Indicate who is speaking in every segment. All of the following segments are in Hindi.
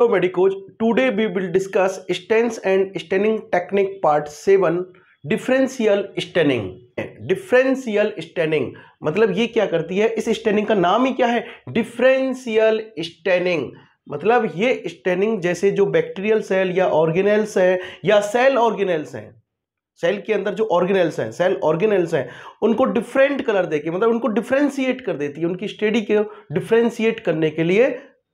Speaker 1: तो medicos today we will discuss discuss and and stenting technique part differential staining differential staining मतलब ये क्या करती है इस स्टेनिंग का नाम ही क्या है डिफरेंशियल स्टेनिंग मतलब ये स्टेनिंग जैसे जो बैक्टीरियल सेल या ऑर्गेनेल्स है या सेल ऑर्गेनेल्स हैं सेल के अंदर जो ऑर्गेनेल्स हैं सेल ऑर्गेनेल्स हैं उनको डिफरेंट कलर देके मतलब उनको डिफ्रेंशिएट कर देती है उनकी स्टडी को डिफ्रेंशिएट करने के लिए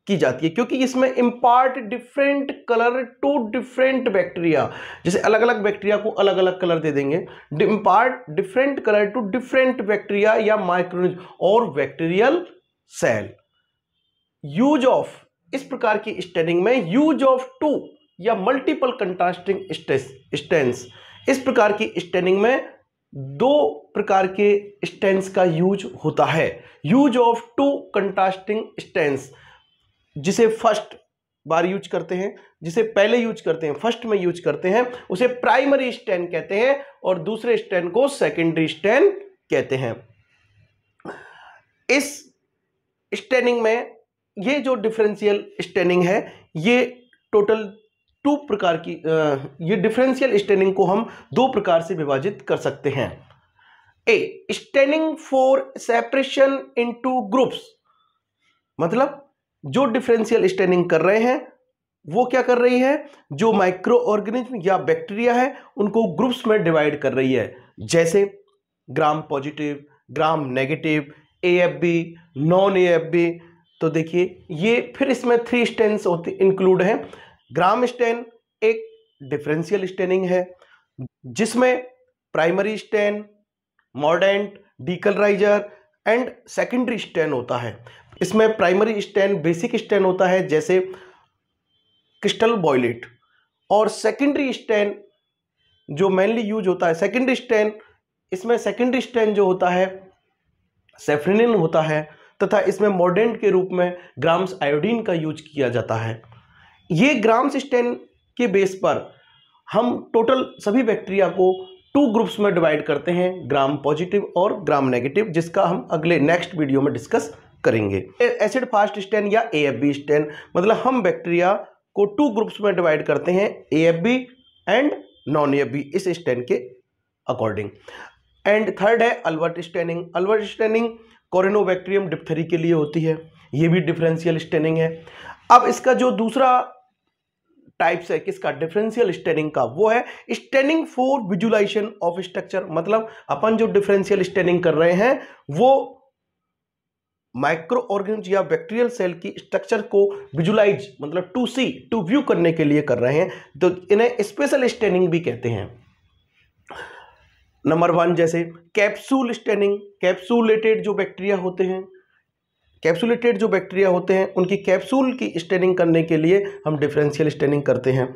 Speaker 1: की जाती है क्योंकि इसमें impart different colour to different bacteria जैसे अलग अलग बैक्टीरिया को अलग अलग कलर दे देंगे impart different colour to different bacteria या माइक्रोनिज और बैक्टीरियल सेल यूज ऑफ इस प्रकार की स्टेनिंग में यूज ऑफ टू या मल्टीपल कंट्रास्टिंग स्टेंस इस प्रकार की स्टेनिंग में दो प्रकार के स्टेंस का यूज होता है use of two contrasting stains जिसे फर्स्ट बार यूज करते हैं जिसे पहले यूज करते हैं फर्स्ट में यूज करते हैं उसे प्राइमरी स्टैंड कहते हैं और दूसरे स्टैंड को सेकेंडरी स्टैंड कहते हैं इस स्टैंडिंग में ये जो डिफरेंशियल स्टैंडिंग है ये टोटल टू प्रकार की ये डिफरेंशियल स्टैंडिंग को हम दो प्रकार से विभाजित कर सकते हैं a standing for separation into groups मतलब जो डिफरेंशियल स्टैनिंग कर रहे हैं वो क्या कर रही है जो माइक्रो ऑर्गेनिज्म या बैक्टीरिया है उनको ग्रुप्स में डिवाइड कर रही है जैसे gram positive gram negative A F B non A F B तो देखिए ये फिर इसमें थ्री स्टेंस होते इंक्लूड हैं ग्राम स्टेन एक डिफरेंशियल स्टेनिंग है जिसमें प्राइमरी स्टेन मॉडर्न डीकलराइजर एंड सेकेंडरी स्टेन होता है इसमें प्राइमरी स्टैंड बेसिक स्टैंड होता है जैसे क्रिस्टल बॉयलेट और सेकेंडरी स्टैंड जो मेनली यूज होता है सेकेंडरी स्टैंड इसमें सेकेंडरी स्टैंड जो होता है सेफ्रिनिन होता है तथा इसमें मॉडर्न के रूप में ग्राम्स आयोडीन का यूज किया जाता है ये ग्राम्स स्टैंड के बेस पर हम टोटल सभी बैक्टीरिया को टू ग्रुप्स में डिवाइड करते हैं ग्राम पॉजिटिव और ग्राम नेगेटिव जिसका हम अगले नेक्स्ट वीडियो में डिस्कस करेंगे एसिड फास्ट स्टैन या ए एफ बी स्टैन मतलब हम बैक्टीरिया को टू ग्रुप्स में डिवाइड करते हैं A F B and non A B इस स्टैंड के अकॉर्डिंग एंड थर्ड है Albert staining Albert staining bacterium diphtheria के लिए होती है ये भी डिफरेंशियल स्टैनिंग है अब इसका जो दूसरा टाइप्स है किसका डिफरेंशियल स्टैनिंग का वो है staining for visualization of structure मतलब अपन जो डिफरेंशियल स्टैनिंग कर रहे हैं वो माइक्रो ऑर्गेनिज या बैक्टीरियल सेल की स्ट्रक्चर को विजुलाइज मतलब टू सी टू व्यू करने के लिए कर रहे हैं तो इन्हें स्पेशल स्टैनिंग भी कहते हैं नंबर वन जैसे कैप्सूल स्टैनिंग कैप्सूलेटेड जो बैक्टीरिया होते हैं कैप्सुलेटेड जो बैक्टीरिया होते हैं उनकी कैप्सूल की स्टेनिंग करने के लिए हम डिफरेंशियल स्टेनिंग करते हैं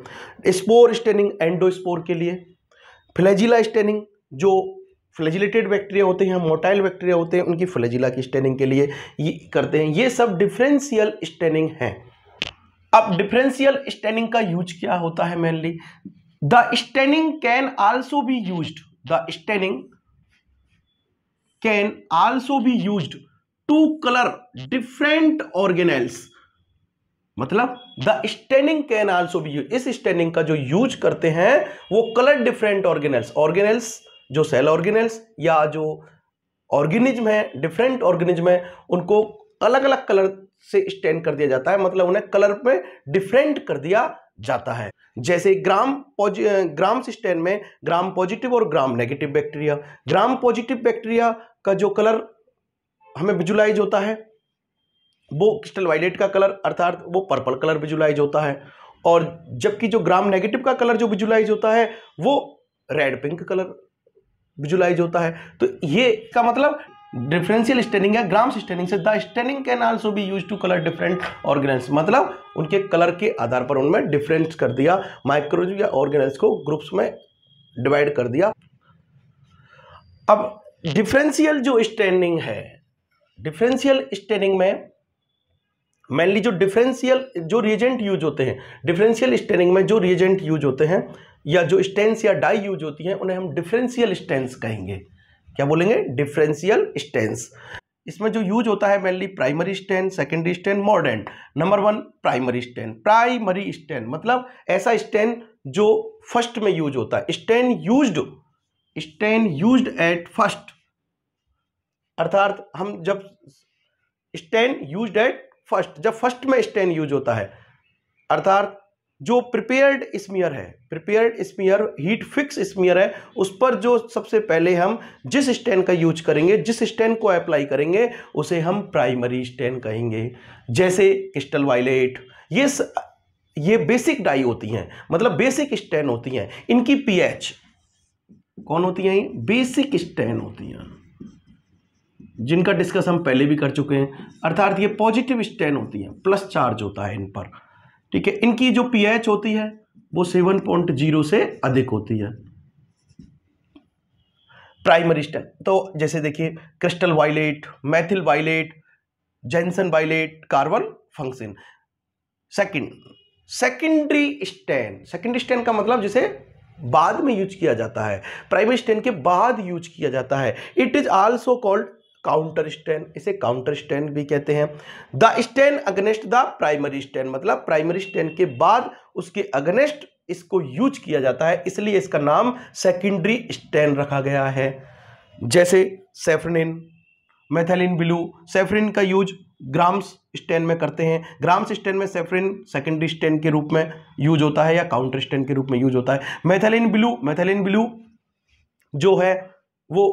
Speaker 1: स्पोर स्टेनिंग एंडोस्पोर के लिए फ्लैजिला स्टेनिंग जो फ्लैजिलेटेड बैक्टीरिया होते हैं मोटाइल बैक्टीरिया होते हैं उनकी फ्लजिला की स्टेनिंग के लिए ये करते हैं ये सब डिफरेंशियल स्टेनिंग है अब डिफरेंशियल स्टेनिंग का यूज क्या होता है mainly the staining can also be used the staining can also be used to colour different organelles मतलब the staining can also be use इस स्टेनिंग का जो यूज करते हैं वो कलर डिफरेंट ऑर्गेनाइल्स ऑर्गेनाइल्स जो सेल ऑर्गेनल्स या जो ऑर्गेनिज्म है डिफरेंट ऑर्गेनिज्म है उनको अलग अलग कलर से स्टैंड कर दिया जाता है मतलब उन्हें कलर में डिफरेंट कर दिया जाता है जैसे ग्राम ग्राम सिस्टेम में ग्राम पॉजिटिव और Gram negative bacteria Gram positive bacteria का जो कलर हमें विजुलाइज होता है वो क्रिस्टल वायलेट का कलर अर्थात वो पर्पल कलर विजुलाइज होता है और जबकि जो ग्राम नेगेटिव का कलर जो विजुलाइज होता है वो रेड पिंक कलर विजुलाइज होता है तो ये का मतलब डिफरेंशियल स्टेनिंग है ग्राम स्टेनिंग से the staining can also be use to colour different organise मतलब उनके कलर के आधार पर उनमें डिफरेंस कर दिया माइक्रोज या ऑर्गेनाइज को ग्रुप्स में डिवाइड कर दिया अब डिफरेंशियल जो स्टेनिंग है डिफरेंशियल स्टेनिंग में मेनली जो डिफरेंशियल जो रिएजेंट यूज होते हैं डिफरेंशियल स्टेनिंग में जो रिएजेंट यूज होते हैं या जो स्टेंस या डाई यूज होती हैं उन्हें हम डिफरेंशियल स्टेंस कहेंगे क्या बोलेंगे डिफरेंशियल स्टेंस इसमें जो यूज होता है mainly primary stand secondary stand मॉडर्न number one primary stand primary stand मतलब ऐसा स्टैंड जो फर्स्ट में यूज होता है stand used stand used at first अर्थात हम जब स्टैंड यूज्ड एट फर्स्ट जब फर्स्ट में स्टैंड यूज होता है अर्थात जो प्रिपेयर्ड स्मीयर है prepared smear heat fix smear है उस पर जो सबसे पहले हम जिस स्टैंड का यूज करेंगे जिस स्टैंड को अप्लाई करेंगे उसे हम प्राइमरी स्टैंड कहेंगे जैसे क्रिस्टल वायलेट ये स, ये बेसिक डाई होती हैं मतलब बेसिक स्टैंड होती हैं इनकी पीएच कौन होती हैं बेसिक स्टैंड होती हैं जिनका डिस्कस हम पहले भी कर चुके हैं अर्थात ये पॉजिटिव स्टैंड होती हैं प्लस चार्ज होता है इन पर ठीक है इनकी जो पीएच होती है वो सेवन पॉइंट जीरो से अधिक होती है प्राइमरी स्टेप तो जैसे देखिए crystal violet methyl violet gentian violet carbol fuchsin second secondary stand secondary stand का मतलब जिसे बाद में यूज किया जाता है प्राइमरी स्टैंड के बाद यूज किया जाता है it is also called counter stain इसे काउंटर स्टैन भी कहते हैं the stain against the primary stain मतलब प्राइमरी स्टैन के बाद उसके अगेंस्ट इसको यूज किया जाता है इसलिए इसका नाम सेकेंडरी स्टैन रखा गया है जैसे सेफ्रिन मेथेलिन ब्लू सेफ्रिन का यूज ग्राम्स स्टैन में करते हैं ग्राम्स स्टैन में सेफ्रिन सेकेंडरी स्टैन के रूप में यूज होता है या काउंटर स्टैन के रूप में यूज होता है मेथेलिन ब्लू मेथेलिन ब्लू जो है वो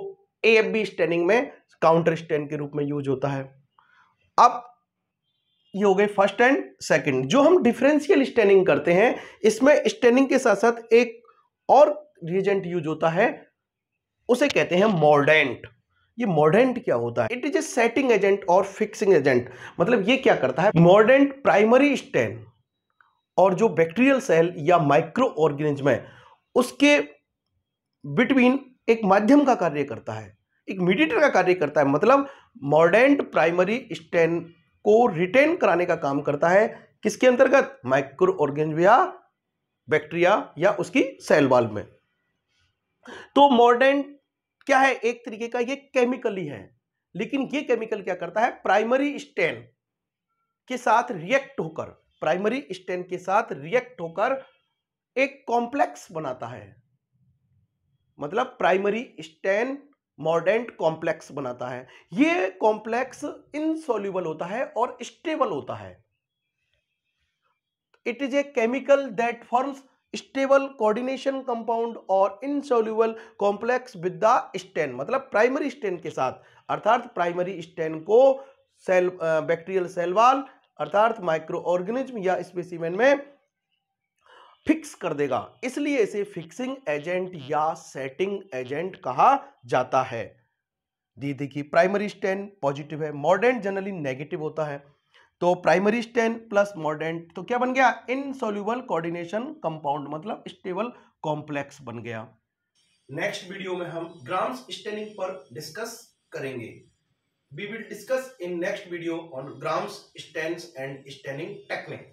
Speaker 1: ए एफ बी स्टैनिंग में काउंटर स्टैंड के रूप में यूज होता है अब ये हो गए फर्स्ट एंड सेकंड जो हम डिफरेंशियल स्टैंडिंग करते हैं इसमें स्टैंडिंग के साथ साथ एक और रिएजेंट यूज होता है उसे कहते हैं मॉडेंट ये मॉडेंट क्या होता है it is a setting agent और फिक्सिंग एजेंट मतलब ये क्या करता है मॉडेंट प्राइमरी स्टैंड और जो बैक्टीरियल सेल या माइक्रो ऑर्गेनिज्म है उसके बिटवीन एक माध्यम का कार्य करता है एक मीडिएटर का कार्य करता है मतलब मॉडर्न प्राइमरी स्टेन को रिटेन कराने का काम करता है किसके अंतर्गत माइक्रो ऑर्गेनिया बैक्टीरिया या उसकी सेल वाल में तो मॉडर्न क्या है एक तरीके का ये ही है लेकिन ये केमिकल क्या करता है प्राइमरी स्टेन के साथ रिएक्ट होकर प्राइमरी स्टेन के साथ रिएक्ट होकर एक कॉम्प्लेक्स बनाता है मतलब प्राइमरी स्टेन मॉडर्ट कॉम्प्लेक्स बनाता है ये कॉम्प्लेक्स इनसॉल्यूबल होता है और स्टेबल होता है it is a chemical that forms stable coordination compound और insoluble complex with the stain मतलब प्राइमरी स्टेन के साथ अर्थात प्राइमरी स्टेन को सेल बैक्टीरियल सेलवाल अर्थात माइक्रो ऑर्गेनिज्म या स्पेसिमेन में फिक्स कर देगा इसलिए इसे फिक्सिंग एजेंट या सेटिंग एजेंट कहा जाता है दीदी की प्राइमरी स्टेन पॉजिटिव है मॉडर्न जनरली नेगेटिव होता है तो प्राइमरी स्टेन प्लस मॉडर्न तो क्या बन गया इनसोल्यूबल कोऑर्डिनेशन कंपाउंड मतलब स्टेबल कॉम्प्लेक्स बन गया नेक्स्ट वीडियो में हम ग्राम्स स्टेनिंग पर डिस्कस करेंगे we will discuss in next video on Gram's stains and staining technique